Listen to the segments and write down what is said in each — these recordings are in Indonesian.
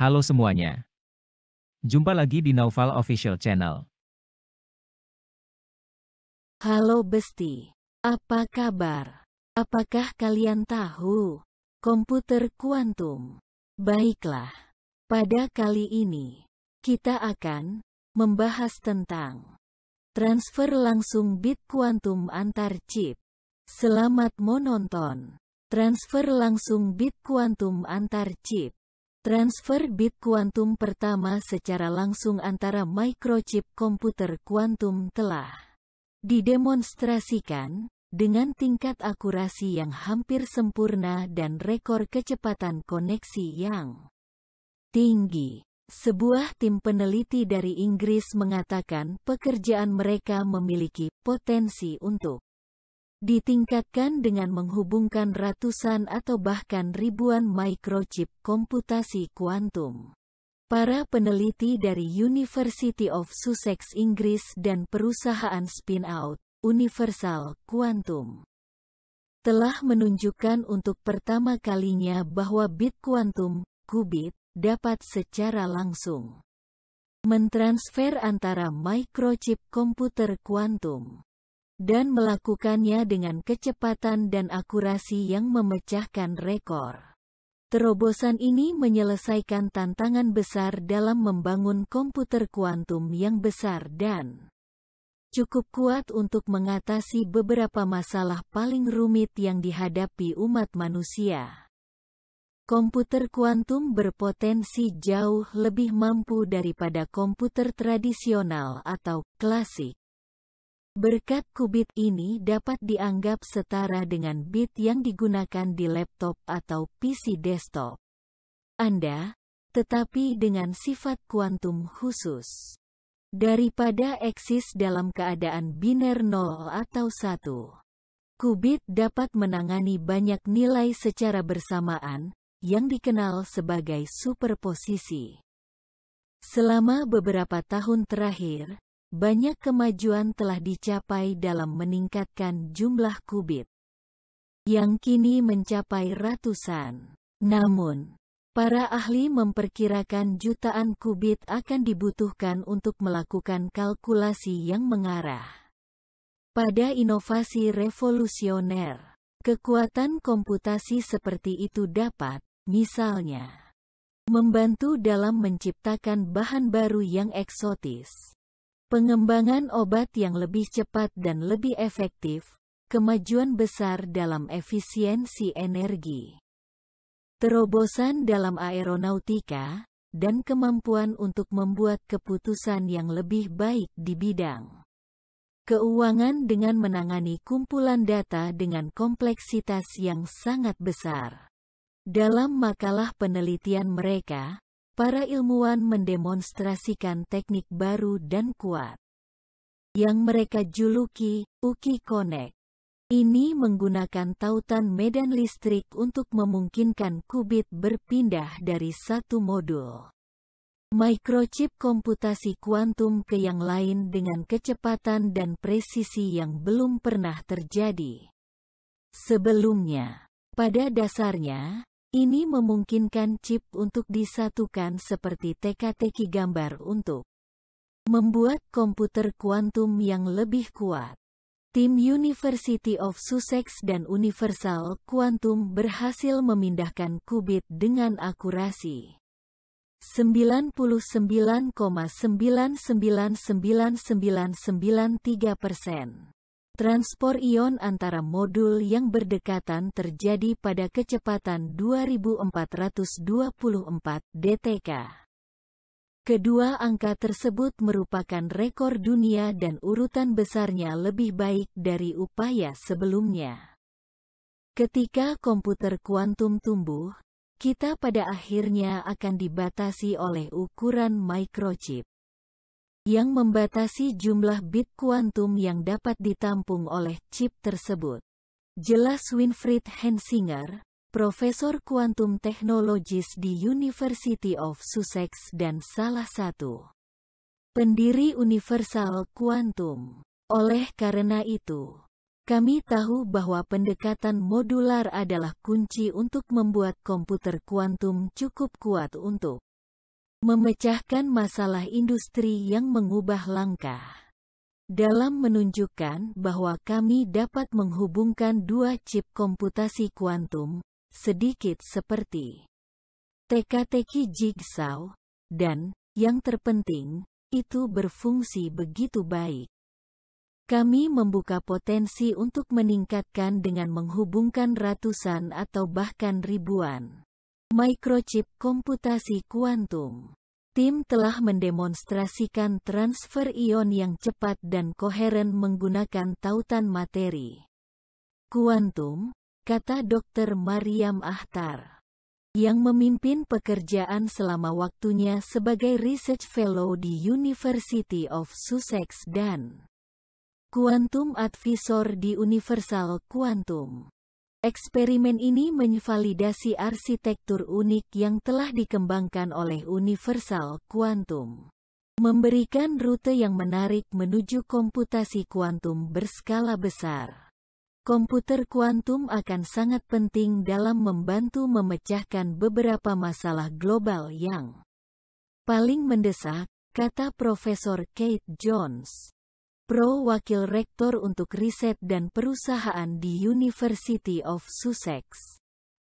Halo semuanya. Jumpa lagi di Naufal Official Channel. Halo Besti. Apa kabar? Apakah kalian tahu? Komputer kuantum. Baiklah. Pada kali ini, kita akan membahas tentang transfer langsung bit kuantum antar chip. Selamat menonton. Transfer langsung bit kuantum antar chip Transfer bit kuantum pertama secara langsung antara microchip komputer kuantum telah didemonstrasikan, dengan tingkat akurasi yang hampir sempurna dan rekor kecepatan koneksi yang tinggi. Sebuah tim peneliti dari Inggris mengatakan pekerjaan mereka memiliki potensi untuk ditingkatkan dengan menghubungkan ratusan atau bahkan ribuan microchip komputasi kuantum. Para peneliti dari University of Sussex Inggris dan perusahaan spin-out, Universal Quantum, telah menunjukkan untuk pertama kalinya bahwa bit kuantum, qubit, dapat secara langsung mentransfer antara microchip komputer kuantum dan melakukannya dengan kecepatan dan akurasi yang memecahkan rekor. Terobosan ini menyelesaikan tantangan besar dalam membangun komputer kuantum yang besar dan cukup kuat untuk mengatasi beberapa masalah paling rumit yang dihadapi umat manusia. Komputer kuantum berpotensi jauh lebih mampu daripada komputer tradisional atau klasik. Berkat qubit ini dapat dianggap setara dengan bit yang digunakan di laptop atau PC desktop Anda, tetapi dengan sifat kuantum khusus. Daripada eksis dalam keadaan biner 0 atau 1. Qubit dapat menangani banyak nilai secara bersamaan, yang dikenal sebagai superposisi. Selama beberapa tahun terakhir, banyak kemajuan telah dicapai dalam meningkatkan jumlah kubit yang kini mencapai ratusan. Namun, para ahli memperkirakan jutaan kubit akan dibutuhkan untuk melakukan kalkulasi yang mengarah pada inovasi revolusioner. Kekuatan komputasi seperti itu dapat, misalnya, membantu dalam menciptakan bahan baru yang eksotis pengembangan obat yang lebih cepat dan lebih efektif, kemajuan besar dalam efisiensi energi, terobosan dalam aeronautika, dan kemampuan untuk membuat keputusan yang lebih baik di bidang keuangan dengan menangani kumpulan data dengan kompleksitas yang sangat besar. Dalam makalah penelitian mereka, para ilmuwan mendemonstrasikan teknik baru dan kuat yang mereka juluki Uki Connect. Ini menggunakan tautan medan listrik untuk memungkinkan kubit berpindah dari satu modul microchip komputasi kuantum ke yang lain dengan kecepatan dan presisi yang belum pernah terjadi sebelumnya. Pada dasarnya, ini memungkinkan chip untuk disatukan seperti teka-teki gambar untuk membuat komputer kuantum yang lebih kuat. Tim University of Sussex dan Universal Quantum berhasil memindahkan qubit dengan akurasi 99,9999993 persen. Transpor ion antara modul yang berdekatan terjadi pada kecepatan 2424 dtk. Kedua angka tersebut merupakan rekor dunia dan urutan besarnya lebih baik dari upaya sebelumnya. Ketika komputer kuantum tumbuh, kita pada akhirnya akan dibatasi oleh ukuran microchip yang membatasi jumlah bit kuantum yang dapat ditampung oleh chip tersebut. Jelas Winfried Hensinger, Profesor Kuantum teknologis di University of Sussex dan salah satu pendiri Universal Kuantum. Oleh karena itu, kami tahu bahwa pendekatan modular adalah kunci untuk membuat komputer kuantum cukup kuat untuk memecahkan masalah industri yang mengubah langkah. Dalam menunjukkan bahwa kami dapat menghubungkan dua chip komputasi kuantum, sedikit seperti teka-teki jigsaw, dan, yang terpenting, itu berfungsi begitu baik. Kami membuka potensi untuk meningkatkan dengan menghubungkan ratusan atau bahkan ribuan Microchip komputasi kuantum. Tim telah mendemonstrasikan transfer ion yang cepat dan koheren menggunakan tautan materi. Kuantum, kata Dr. Mariam Ahtar, yang memimpin pekerjaan selama waktunya sebagai Research Fellow di University of Sussex dan Kuantum Advisor di Universal Quantum. Eksperimen ini menvalidasi arsitektur unik yang telah dikembangkan oleh Universal Quantum, memberikan rute yang menarik menuju komputasi kuantum berskala besar. Komputer kuantum akan sangat penting dalam membantu memecahkan beberapa masalah global yang paling mendesak, kata Profesor Kate Jones. Pro Wakil Rektor untuk Riset dan Perusahaan di University of Sussex.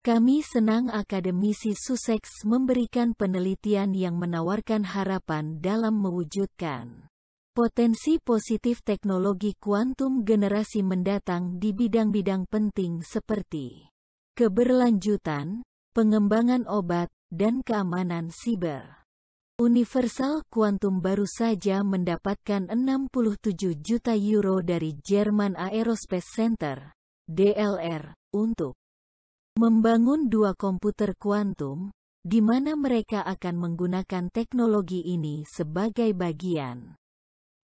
Kami senang akademisi Sussex memberikan penelitian yang menawarkan harapan dalam mewujudkan potensi positif teknologi kuantum generasi mendatang di bidang-bidang penting seperti keberlanjutan, pengembangan obat, dan keamanan siber. Universal Quantum baru saja mendapatkan 67 juta euro dari German Aerospace Center, DLR, untuk membangun dua komputer kuantum, di mana mereka akan menggunakan teknologi ini sebagai bagian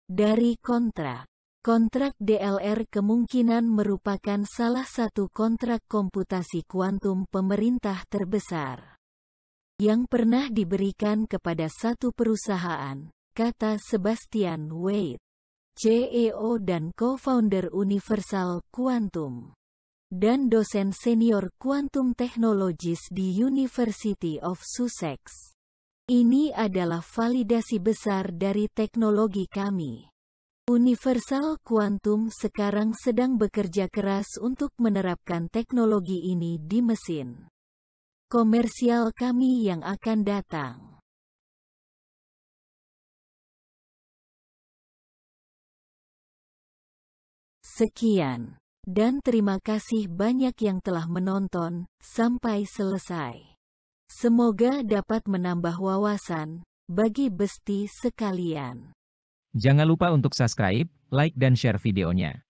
dari kontrak. Kontrak DLR kemungkinan merupakan salah satu kontrak komputasi kuantum pemerintah terbesar yang pernah diberikan kepada satu perusahaan, kata Sebastian Wade, CEO dan co-founder Universal Quantum, dan dosen senior Quantum Technologies di University of Sussex. Ini adalah validasi besar dari teknologi kami. Universal Quantum sekarang sedang bekerja keras untuk menerapkan teknologi ini di mesin komersial kami yang akan datang. Sekian, dan terima kasih banyak yang telah menonton sampai selesai. Semoga dapat menambah wawasan bagi besti sekalian. Jangan lupa untuk subscribe, like, dan share videonya.